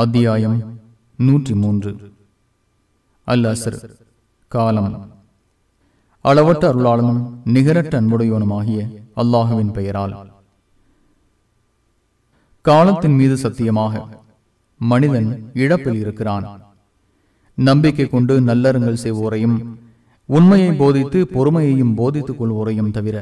அத்தியாயம் நூற்றி மூன்று அல் காலம் அளவற்ற அருளாளனும் நிகரற்ற அன்புடையவனுமாகிய அல்லாஹுவின் பெயரால் காலத்தின் மீது சத்தியமாக மனிதன் இழப்பில் இருக்கிறான் நம்பிக்கை கொண்டு நல்லறங்கள் செய்வோரையும் உண்மையை போதித்து பொறுமையையும் போதித்துக் கொள்வோரையும் தவிர